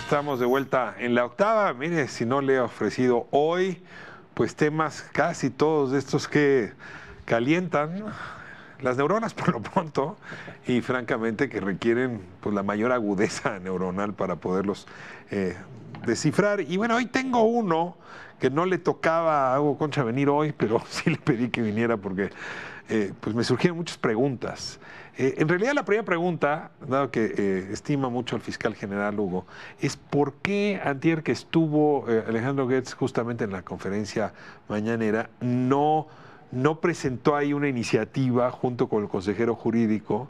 estamos de vuelta en la octava. Mire, si no le he ofrecido hoy, pues temas casi todos estos que calientan las neuronas por lo pronto y francamente que requieren pues, la mayor agudeza neuronal para poderlos eh, descifrar. Y bueno, hoy tengo uno que no le tocaba a Hugo Concha venir hoy, pero sí le pedí que viniera porque eh, pues me surgieron muchas preguntas. Eh, en realidad la primera pregunta, dado que eh, estima mucho al fiscal general Hugo, es por qué antier que estuvo Alejandro Goetz justamente en la conferencia mañanera, no, no presentó ahí una iniciativa junto con el consejero jurídico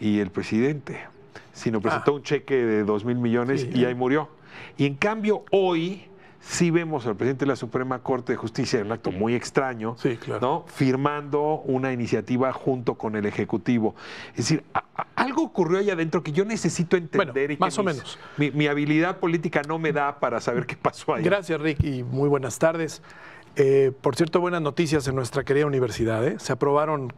y el presidente, sino presentó ah. un cheque de dos mil millones y ahí murió. Y en cambio hoy sí vemos al presidente de la Suprema Corte de Justicia, en un acto muy extraño, firmando una iniciativa junto con el Ejecutivo. Es decir, algo ocurrió allá adentro que yo necesito entender y que más o menos. Mi, habilidad política no me da para saber qué pasó ahí. Gracias, Rick, y muy buenas tardes. Eh, por cierto, buenas noticias en nuestra querida universidad. ¿eh? Se aprobaron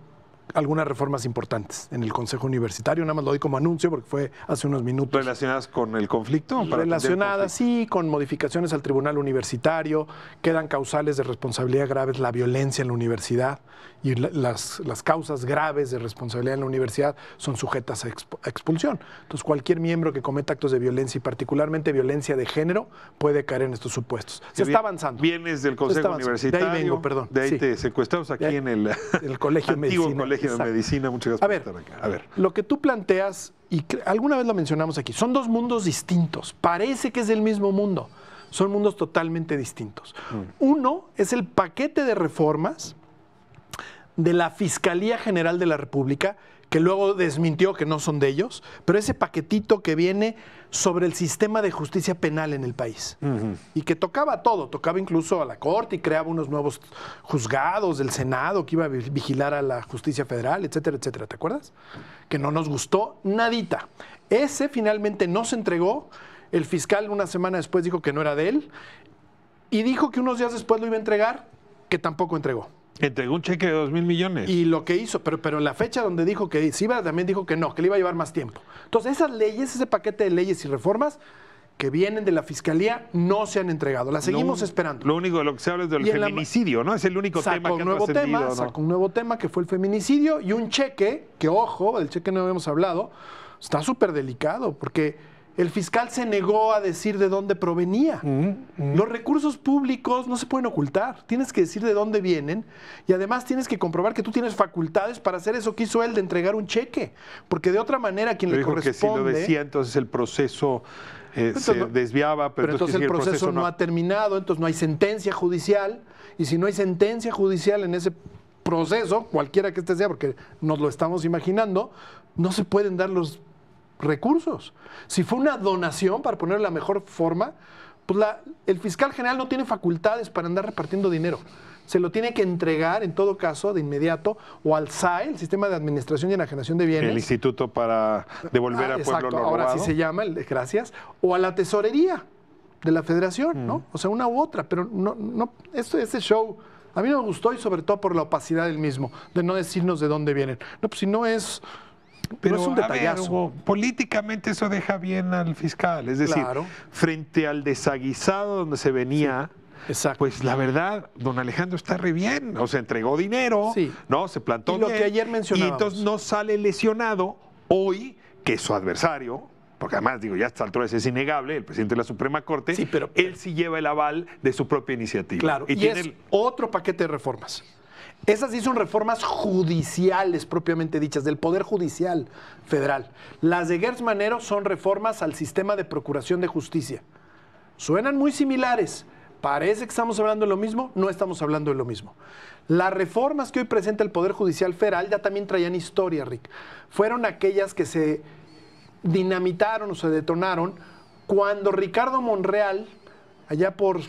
algunas reformas importantes en el Consejo Universitario. Nada más lo doy como anuncio porque fue hace unos minutos. ¿Relacionadas con el conflicto? Relacionadas, sí, con modificaciones al Tribunal Universitario. Quedan causales de responsabilidad graves la violencia en la universidad y las, las causas graves de responsabilidad en la universidad son sujetas a, expulsión. Entonces, cualquier miembro que cometa actos de violencia y particularmente violencia de género puede caer en estos supuestos. Se está avanzando. Vienes del Consejo Universitario. De ahí vengo, perdón. De ahí te secuestramos aquí en el, el Colegio Antiguo Colegio Medicina, muchas gracias a ver, A ver, lo que tú planteas, y alguna vez lo mencionamos aquí, son dos mundos distintos. Parece que es el mismo mundo. Son mundos totalmente distintos. Mm. Uno es el paquete de reformas de la Fiscalía General de la República que luego desmintió que no son de ellos, pero ese paquetito que viene sobre el sistema de justicia penal en el país y que tocaba todo, tocaba incluso a la Corte y creaba unos nuevos juzgados del Senado que iba a vigilar a la justicia federal, etcétera, etcétera, ¿te acuerdas? Que no nos gustó nadita. Ese finalmente no se entregó, el fiscal una semana después dijo que no era de él y dijo que unos días después lo iba a entregar, que tampoco entregó. Entregó un cheque de 2 mil millones. Y lo que hizo, pero, pero en la fecha donde dijo que se iba, también dijo que no, que le iba a llevar más tiempo. Entonces, esas leyes, ese paquete de leyes y reformas que vienen de la fiscalía no se han entregado. las seguimos esperando. Lo único de lo que se habla es del feminicidio, ¿no? Es el único tema que un nuevo ha tema, Sacó un nuevo tema que fue el feminicidio y un cheque, que ojo, el cheque no habíamos hablado, está súper delicado porque el fiscal se negó a decir de dónde provenía. Mm, mm. Los recursos públicos no se pueden ocultar. Tienes que decir de dónde vienen y además tienes que comprobar que tú tienes facultades para hacer eso que hizo él de entregar un cheque. Porque de otra manera, quien le corresponde. Que si lo decía, entonces el proceso eh, se desviaba, pero, entonces, el, proceso no ha terminado, entonces no hay sentencia judicial. Y si no hay sentencia judicial en ese proceso, cualquiera que este sea, porque nos lo estamos imaginando, no se pueden dar los recursos. Si fue una donación, para en la mejor forma, pues la, el fiscal general no tiene facultades para andar repartiendo dinero. Se lo tiene que entregar, en todo caso, de inmediato, o al SAE, el Sistema de Administración y Enajenación de Bienes. El Instituto para Devolver a ah, al Pueblo Ahora sí se llama, gracias. O a la Tesorería de la Federación, ¿no? O sea, una u otra, pero no, no, esto, este show a mí me gustó y sobre todo por la opacidad del mismo, de no decirnos de dónde vienen. No, pues si no es pero es un detallazo. políticamente eso deja bien al fiscal. Es decir, frente al desaguisado donde se venía. Pues la verdad, don Alejandro está re bien. O sea, entregó dinero, ¿no? Se plantó. lo que ayer Y entonces no sale lesionado hoy que su adversario, porque además, digo, ya hasta esta altura es innegable, el presidente de la Suprema Corte, pero, él sí lleva el aval de su propia iniciativa. y, tiene otro paquete de reformas. Esas sí son reformas judiciales propiamente dichas, del Poder Judicial Federal. Las de Gertz Manero son reformas al sistema de procuración de justicia. Suenan muy similares. Parece que estamos hablando de lo mismo, no estamos hablando de lo mismo. Las reformas que hoy presenta el Poder Judicial Federal ya también traían historia, Rick. Fueron aquellas que se dinamitaron o se detonaron cuando Ricardo Monreal, allá por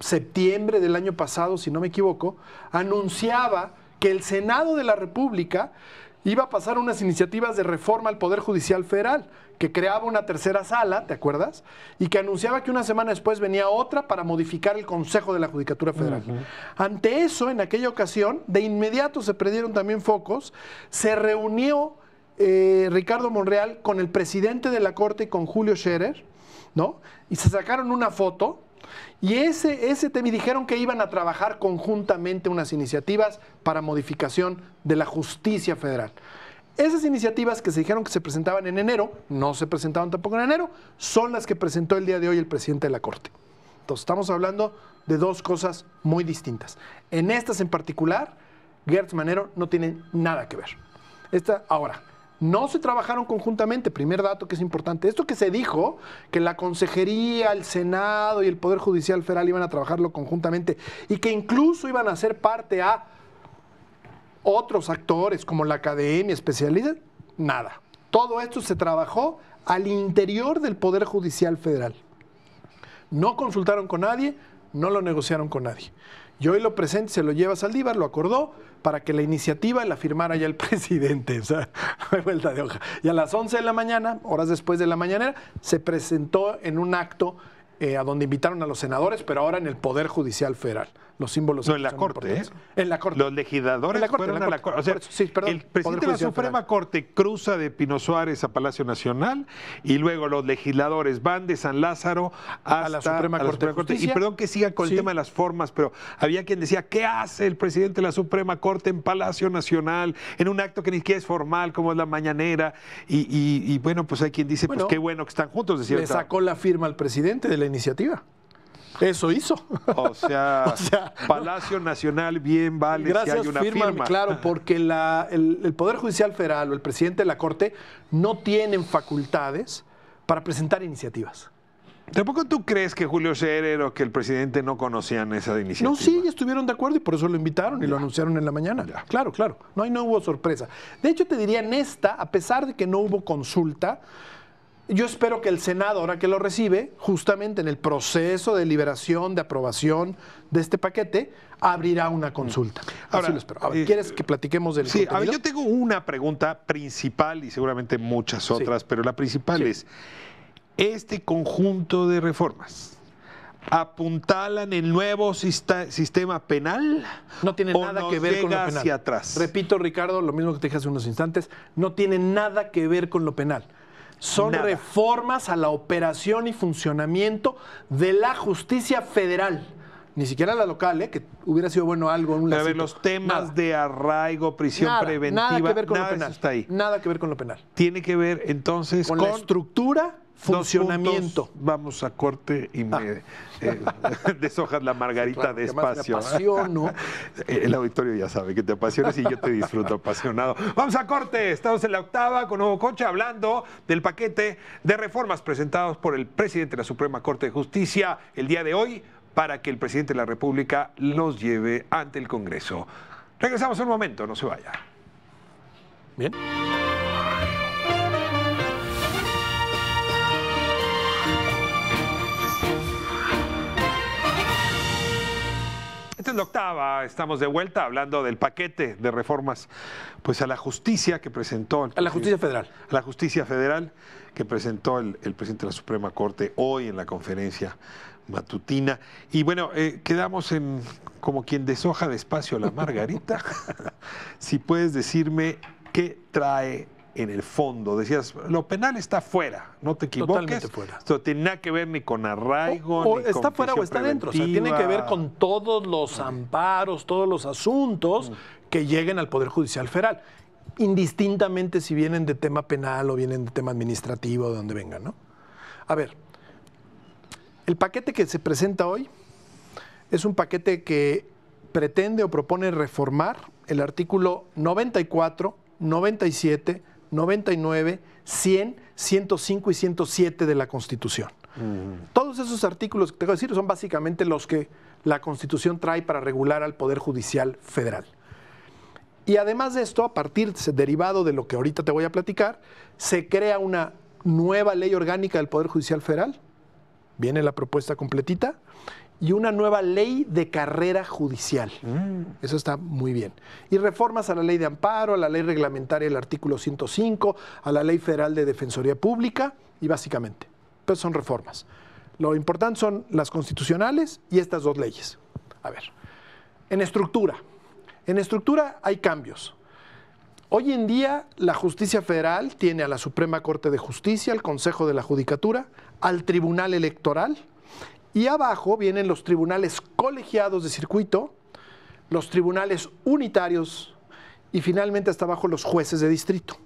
septiembre del año pasado, si no me equivoco, anunciaba que el Senado de la República iba a pasar unas iniciativas de reforma al Poder Judicial Federal, que creaba una tercera sala, ¿te acuerdas? Y que anunciaba que una semana después venía otra para modificar el Consejo de la Judicatura Federal. Ante eso, en aquella ocasión, de inmediato se perdieron también focos, se reunió eh, Ricardo Monreal con el presidente de la Corte y con Julio Scherer, ¿no? Y se sacaron una foto y ese, ese tema, y dijeron que iban a trabajar conjuntamente unas iniciativas para modificación de la justicia federal. Esas iniciativas que se dijeron que se presentaban en enero, no se presentaron tampoco en enero, son las que presentó el día de hoy el presidente de la Corte. Entonces, estamos hablando de dos cosas muy distintas. En estas en particular, Gertz Manero no tiene nada que ver. Esta, ahora, no se trabajaron conjuntamente, primer dato que es importante. Esto que se dijo, que la Consejería, el Senado y el Poder Judicial Federal iban a trabajarlo conjuntamente y que incluso iban a ser parte a otros actores como la academia, especialistas, nada. Todo esto se trabajó al interior del Poder Judicial Federal. No consultaron con nadie, no lo negociaron con nadie. Y hoy lo presente, se lo lleva a Saldívar, lo acordó, para que la iniciativa la firmara ya el presidente. O sea, no vuelta de hoja. Y a las 11 de la mañana, horas después de la mañanera, se presentó en un acto eh, a donde invitaron a los senadores, pero ahora en el Poder Judicial Federal. Los símbolos. de en la Corte, ¿eh? En la Corte. Los legisladores en la corte, en la corte. el presidente de la Suprema Corte cruza de Pino Suárez a Palacio Nacional y luego los legisladores van de San Lázaro hasta a la Suprema, Corte. Y perdón que siga con el tema de las formas, pero había quien decía, ¿qué hace el presidente de la Suprema Corte en Palacio Nacional en un acto que ni siquiera es formal, como es la mañanera? Y, bueno, pues hay quien dice, pues qué bueno que están juntos. le sacó la firma al presidente de la iniciativa. Eso hizo. O sea, Palacio Nacional bien vale si hay una firma, Claro, porque el, Poder Judicial Federal o el presidente de la Corte no tienen facultades para presentar iniciativas. ¿Tampoco tú crees que Julio Scherer o que el presidente no conocían esa iniciativa? No, sí, estuvieron de acuerdo y por eso lo invitaron y lo anunciaron en la mañana. Claro, claro. No, no hubo sorpresa. De hecho, te diría en esta, a pesar de que no hubo consulta, yo espero que el Senado, ahora que lo recibe, justamente en el proceso de liberación, de aprobación de este paquete, abrirá una consulta. Ahora, Así lo espero. Eh, ¿quieres que platiquemos del Sí, a ver, yo tengo una pregunta principal y seguramente muchas otras, pero la principal es, este conjunto de reformas, apuntalan el nuevo sistema penal. No tiene nada que ver con lo penal. Hacia atrás. Repito, Ricardo, lo mismo que te dije hace unos instantes, no tiene nada que ver con lo penal. Son reformas a la operación y funcionamiento de la justicia federal. Ni siquiera la local, ¿eh? que hubiera sido bueno algo. Un a ver, los temas de arraigo, prisión preventiva, nada que ver penal. Nada que ver con lo penal. Tiene que ver entonces con, con... la estructura funcionamiento. vamos a corte y me ah. eh, deshojas la margarita de espacio. Eh, el auditorio ya sabe que te apasionas y yo te disfruto apasionado. Vamos a corte. Estamos en la octava con nuevo coche hablando del paquete de reformas presentados por el presidente de la Suprema Corte de Justicia el día de hoy para que el presidente de la República los lleve ante el Congreso. Regresamos en un momento, no se vaya. Bien. octava, estamos de vuelta hablando del paquete de reformas pues a la justicia que presentó. a la justicia federal. A la justicia federal que presentó el, presidente de la Suprema Corte hoy en la conferencia matutina. Y bueno, eh, quedamos en como quien deshoja despacio la margarita. si puedes decirme qué trae en el fondo. Decías, lo penal está fuera, no te equivoques. Totalmente fuera. tiene nada que ver ni con arraigo, ni con... está fuera o está dentro. O sea, tiene que ver con todos los mm. amparos, todos los asuntos mm. que lleguen al Poder Judicial Federal, indistintamente si vienen de tema penal o vienen de tema administrativo, de donde vengan, ¿no? A ver, el paquete que se presenta hoy es un paquete que pretende o propone reformar el artículo 94, 97, 99, 100, 105 y 107 de la Constitución. Mm. Todos esos artículos que te voy decir son básicamente los que la Constitución trae para regular al Poder Judicial Federal. Y además de esto, a partir derivado de lo que ahorita te voy a platicar, se crea una nueva ley orgánica del Poder Judicial Federal. Viene la propuesta completita y una nueva ley de carrera judicial. Mm. Eso está muy bien. Y reformas a la ley de amparo, a la ley reglamentaria del artículo 105, a la ley federal de defensoría pública y básicamente. Pero pues, son reformas. Lo importante son las constitucionales y estas dos leyes. A ver, en estructura. En estructura hay cambios. Hoy en día la justicia federal tiene a la Suprema Corte de Justicia, al Consejo de la Judicatura, al Tribunal Electoral, y abajo vienen los tribunales colegiados de circuito, los tribunales unitarios y finalmente hasta abajo los jueces de distrito.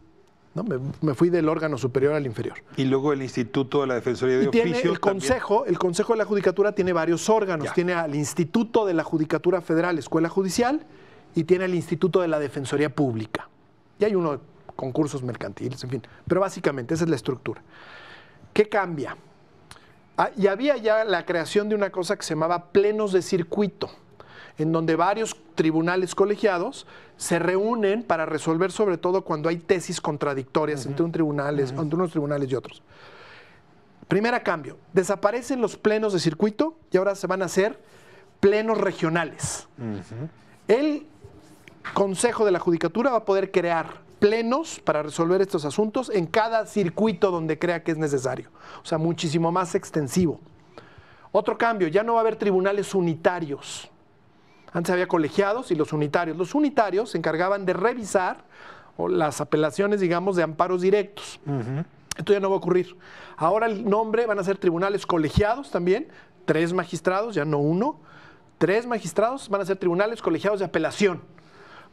¿no? Me, fui del órgano superior al inferior. Y luego el Instituto de la Defensoría de y el, consejo, el Consejo de la Judicatura tiene varios órganos. Tiene al Instituto de la Judicatura Federal, Escuela Judicial, y tiene al Instituto de la Defensoría Pública. Y hay uno de concursos mercantiles, en fin. Pero básicamente esa es la estructura. ¿Qué cambia? Ah, y había ya la creación de una cosa que se llamaba plenos de circuito, en donde varios tribunales colegiados se reúnen para resolver sobre todo cuando hay tesis contradictorias entre, tribunales, unos tribunales y otros. Primera cambio, desaparecen los plenos de circuito y ahora se van a hacer plenos regionales. El Consejo de la Judicatura va a poder crear plenos para resolver estos asuntos en cada circuito donde crea que es necesario. O sea, muchísimo más extensivo. Otro cambio, ya no va a haber tribunales unitarios. Antes había colegiados y los unitarios. Los unitarios se encargaban de revisar las apelaciones, digamos, de amparos directos. Esto ya no va a ocurrir. Ahora el nombre van a ser tribunales colegiados también, tres magistrados, ya no uno. Tres magistrados van a ser tribunales colegiados de apelación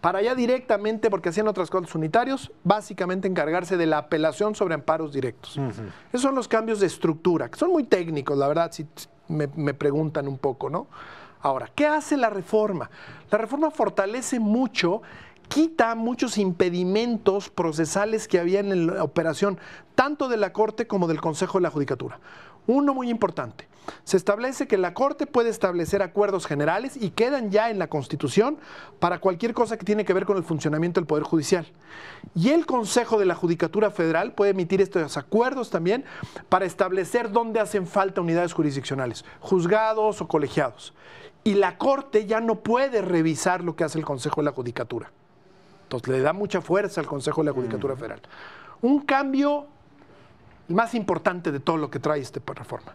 para allá directamente, porque hacían otras cosas unitarios, básicamente encargarse de la apelación sobre amparos directos. Esos son los cambios de estructura, que son muy técnicos, la verdad, si me, me preguntan un poco, ¿no? Ahora, ¿qué hace la reforma? La reforma fortalece mucho quita muchos impedimentos procesales que había en la operación, tanto de la Corte como del Consejo de la Judicatura. Uno muy importante, se establece que la Corte puede establecer acuerdos generales y quedan ya en la Constitución para cualquier cosa que tiene que ver con el funcionamiento del Poder Judicial. Y el Consejo de la Judicatura Federal puede emitir estos acuerdos también para establecer dónde hacen falta unidades jurisdiccionales, juzgados o colegiados. Y la Corte ya no puede revisar lo que hace el Consejo de la Judicatura. Entonces le da mucha fuerza al Consejo de la Judicatura mm. Federal. Un cambio más importante de todo lo que trae esta reforma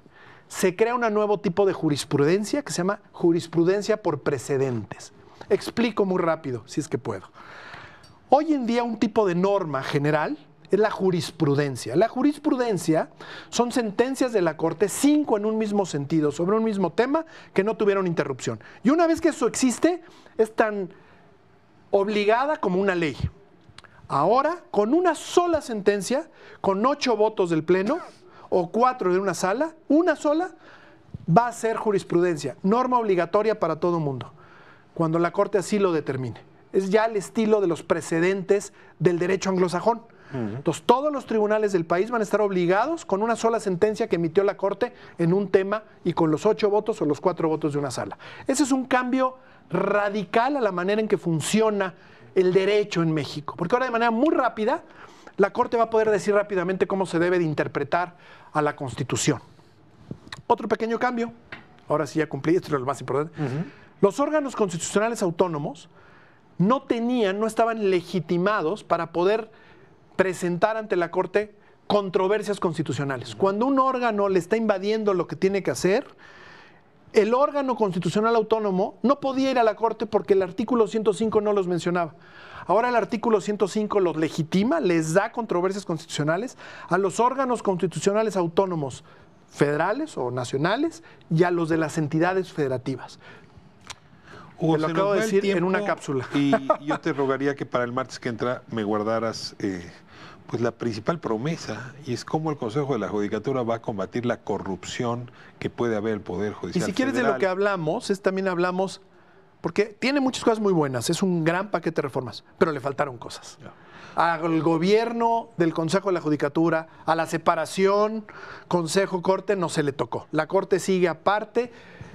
se crea un nuevo tipo de jurisprudencia que se llama jurisprudencia por precedentes. Explico muy rápido, si es que puedo. Hoy en día un tipo de norma general es la jurisprudencia. La jurisprudencia son sentencias de la Corte, cinco en un mismo sentido, sobre un mismo tema, que no tuvieron interrupción. Y una vez que eso existe, es tan obligada como una ley. Ahora, con una sola sentencia, con ocho votos del Pleno, o cuatro de una sala, una sola, va a ser jurisprudencia, norma obligatoria para todo mundo, cuando la Corte así lo determine. Es ya el estilo de los precedentes del derecho anglosajón. Entonces, todos los tribunales del país van a estar obligados con una sola sentencia que emitió la Corte en un tema y con los ocho votos o los cuatro votos de una sala. Ese es un cambio radical a la manera en que funciona el derecho en México, porque ahora de manera muy rápida la Corte va a poder decir rápidamente cómo se debe de interpretar a la Constitución. Otro pequeño cambio, ahora sí ya cumplí, esto es lo más importante. Los órganos constitucionales autónomos no tenían, no estaban legitimados para poder presentar ante la Corte controversias constitucionales. Cuando un órgano le está invadiendo lo que tiene que hacer, el órgano constitucional autónomo no podía ir a la Corte porque el artículo 105 no los mencionaba. Ahora el artículo 105 los legitima, les da controversias constitucionales a los órganos constitucionales autónomos federales o nacionales y a los de las entidades federativas. lo acabo de decir en una cápsula. Y yo te rogaría que para el martes que entra me guardaras eh, pues la principal promesa y es cómo el Consejo de la Judicatura va a combatir la corrupción que puede haber el Poder Judicial. Y si quieres de lo que hablamos, es también hablamos porque tiene muchas cosas muy buenas, es un gran paquete de reformas, pero le faltaron cosas. Al gobierno del Consejo de la Judicatura, a la separación Consejo-Corte no se le tocó. La Corte sigue aparte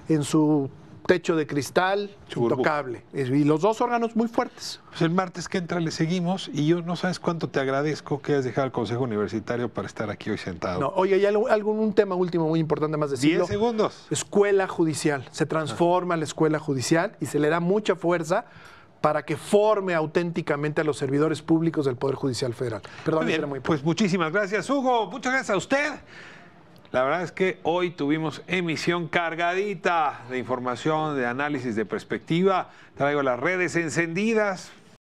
en su techo de cristal, intocable. Y los dos órganos muy fuertes. Pues el martes que entra le seguimos y yo no sabes cuánto te agradezco que hayas dejado el Consejo Universitario para estar aquí hoy sentado. No, oye, hay algún un tema último muy importante más decirlo. Diez segundos. Escuela judicial. Se transforma la escuela judicial y se le da mucha fuerza para que forme auténticamente a los servidores públicos del Poder Judicial Federal. Perdón, muy pues muchísimas gracias, Hugo. Muchas gracias a usted. La verdad es que hoy tuvimos emisión cargadita de información, de análisis, de perspectiva. Traigo las redes encendidas,